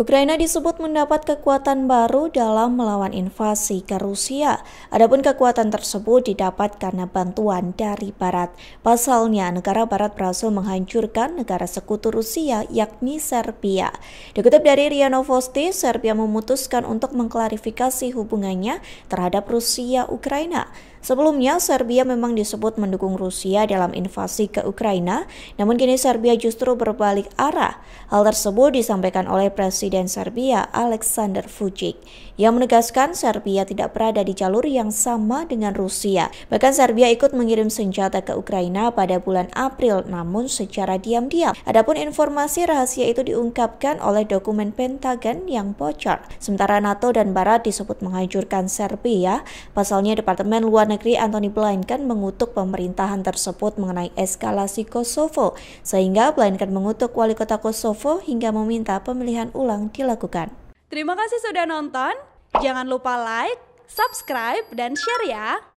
Ukraina disebut mendapat kekuatan baru dalam melawan invasi ke Rusia. Adapun kekuatan tersebut didapat karena bantuan dari Barat. Pasalnya, negara Barat berhasil menghancurkan negara sekutu Rusia, yakni Serbia. Dikutip dari Ria Novosti, Serbia memutuskan untuk mengklarifikasi hubungannya terhadap Rusia-Ukraina. Sebelumnya, Serbia memang disebut mendukung Rusia dalam invasi ke Ukraina, namun kini Serbia justru berbalik arah. Hal tersebut disampaikan oleh Presiden Serbia Alexander Vučić yang menegaskan Serbia tidak berada di jalur yang sama dengan Rusia. Bahkan Serbia ikut mengirim senjata ke Ukraina pada bulan April, namun secara diam-diam. Adapun informasi rahasia itu diungkapkan oleh dokumen Pentagon yang bocor. Sementara NATO dan Barat disebut menghancurkan Serbia, pasalnya Departemen Luar Negeri Anthony Blinken mengutuk pemerintahan tersebut mengenai eskalasi Kosovo, sehingga Blinken mengutuk wali kota Kosovo hingga meminta pemilihan ulang dilakukan. Terima kasih sudah nonton, jangan lupa like, subscribe, dan share ya!